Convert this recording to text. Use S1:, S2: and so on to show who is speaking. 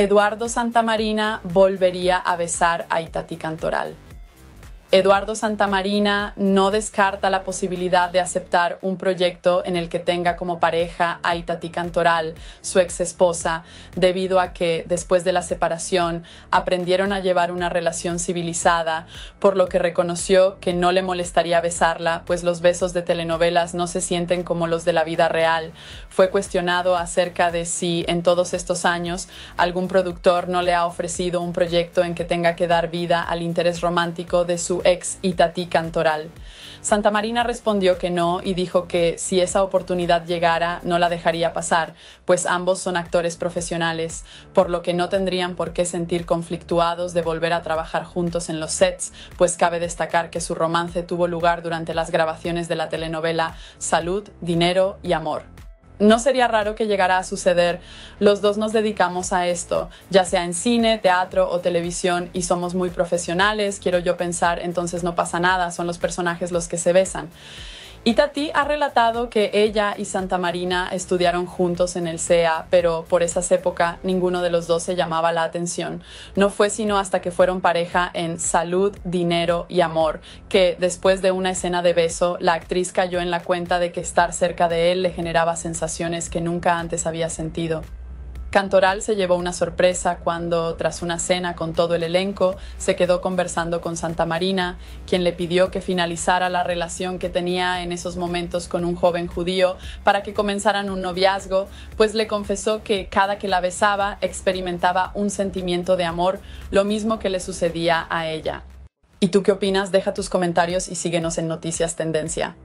S1: Eduardo Santamarina volvería a besar a Itatí Cantoral. Eduardo Santamarina no descarta la posibilidad de aceptar un proyecto en el que tenga como pareja a Itatí Cantoral, su ex esposa, debido a que después de la separación aprendieron a llevar una relación civilizada, por lo que reconoció que no le molestaría besarla, pues los besos de telenovelas no se sienten como los de la vida real. Fue cuestionado acerca de si en todos estos años algún productor no le ha ofrecido un proyecto en que tenga que dar vida al interés romántico de su Ex ex Itatí Cantoral. Santa Marina respondió que no y dijo que si esa oportunidad llegara no la dejaría pasar, pues ambos son actores profesionales, por lo que no tendrían por qué sentir conflictuados de volver a trabajar juntos en los sets, pues cabe destacar que su romance tuvo lugar durante las grabaciones de la telenovela Salud, Dinero y Amor no sería raro que llegara a suceder. Los dos nos dedicamos a esto, ya sea en cine, teatro o televisión, y somos muy profesionales, quiero yo pensar, entonces no pasa nada, son los personajes los que se besan. Y Tati ha relatado que ella y Santa Marina estudiaron juntos en el CEA, pero por esas épocas ninguno de los dos se llamaba la atención. No fue sino hasta que fueron pareja en Salud, Dinero y Amor, que después de una escena de beso, la actriz cayó en la cuenta de que estar cerca de él le generaba sensaciones que nunca antes había sentido. Cantoral se llevó una sorpresa cuando, tras una cena con todo el elenco, se quedó conversando con Santa Marina, quien le pidió que finalizara la relación que tenía en esos momentos con un joven judío para que comenzaran un noviazgo, pues le confesó que cada que la besaba experimentaba un sentimiento de amor, lo mismo que le sucedía a ella. ¿Y tú qué opinas? Deja tus comentarios y síguenos en Noticias Tendencia.